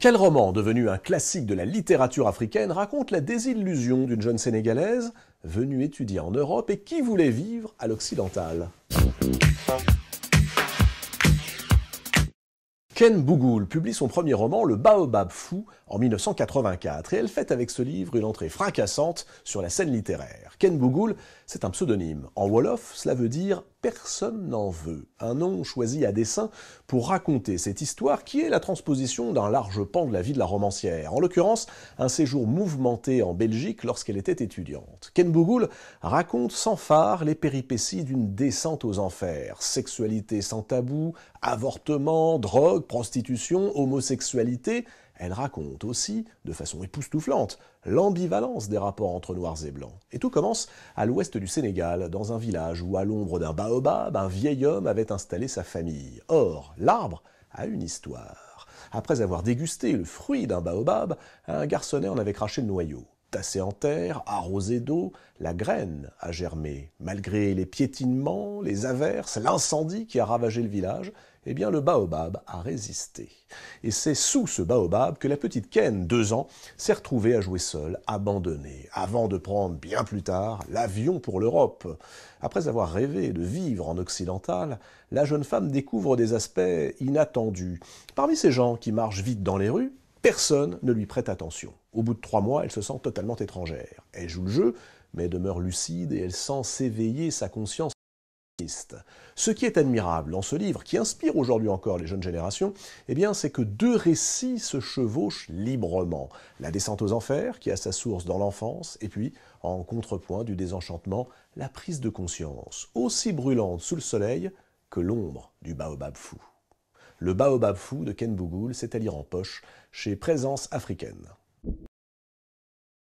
Quel roman, devenu un classique de la littérature africaine, raconte la désillusion d'une jeune Sénégalaise venue étudier en Europe et qui voulait vivre à l'occidental Ken Bougoul publie son premier roman, Le Baobab Fou, en 1984, et elle fait avec ce livre une entrée fracassante sur la scène littéraire. Ken Bougoul, c'est un pseudonyme. En Wolof, cela veut dire personne n'en veut. Un nom choisi à dessein pour raconter cette histoire qui est la transposition d'un large pan de la vie de la romancière. En l'occurrence, un séjour mouvementé en Belgique lorsqu'elle était étudiante. Ken Bougoul raconte sans phare les péripéties d'une descente aux enfers. Sexualité sans tabou, avortement, drogue, prostitution, homosexualité, elle raconte aussi, de façon époustouflante, l'ambivalence des rapports entre noirs et blancs. Et tout commence à l'ouest du Sénégal, dans un village où, à l'ombre d'un baobab, un vieil homme avait installé sa famille. Or, l'arbre a une histoire. Après avoir dégusté le fruit d'un baobab, un garçonnet en avait craché le noyau Tassé en terre, arrosé d'eau, la graine a germé. Malgré les piétinements, les averses, l'incendie qui a ravagé le village, eh bien le baobab a résisté. Et c'est sous ce baobab que la petite Ken, deux ans, s'est retrouvée à jouer seule, abandonnée, avant de prendre bien plus tard l'avion pour l'Europe. Après avoir rêvé de vivre en occidental, la jeune femme découvre des aspects inattendus. Parmi ces gens qui marchent vite dans les rues, personne ne lui prête attention. Au bout de trois mois, elle se sent totalement étrangère. Elle joue le jeu, mais demeure lucide et elle sent s'éveiller sa conscience ce qui est admirable dans ce livre, qui inspire aujourd'hui encore les jeunes générations, eh bien, c'est que deux récits se chevauchent librement. La descente aux enfers, qui a sa source dans l'enfance, et puis, en contrepoint du désenchantement, la prise de conscience, aussi brûlante sous le soleil que l'ombre du baobab fou. Le baobab fou de Ken Bougoul, c'est à lire en poche, chez Présence africaine.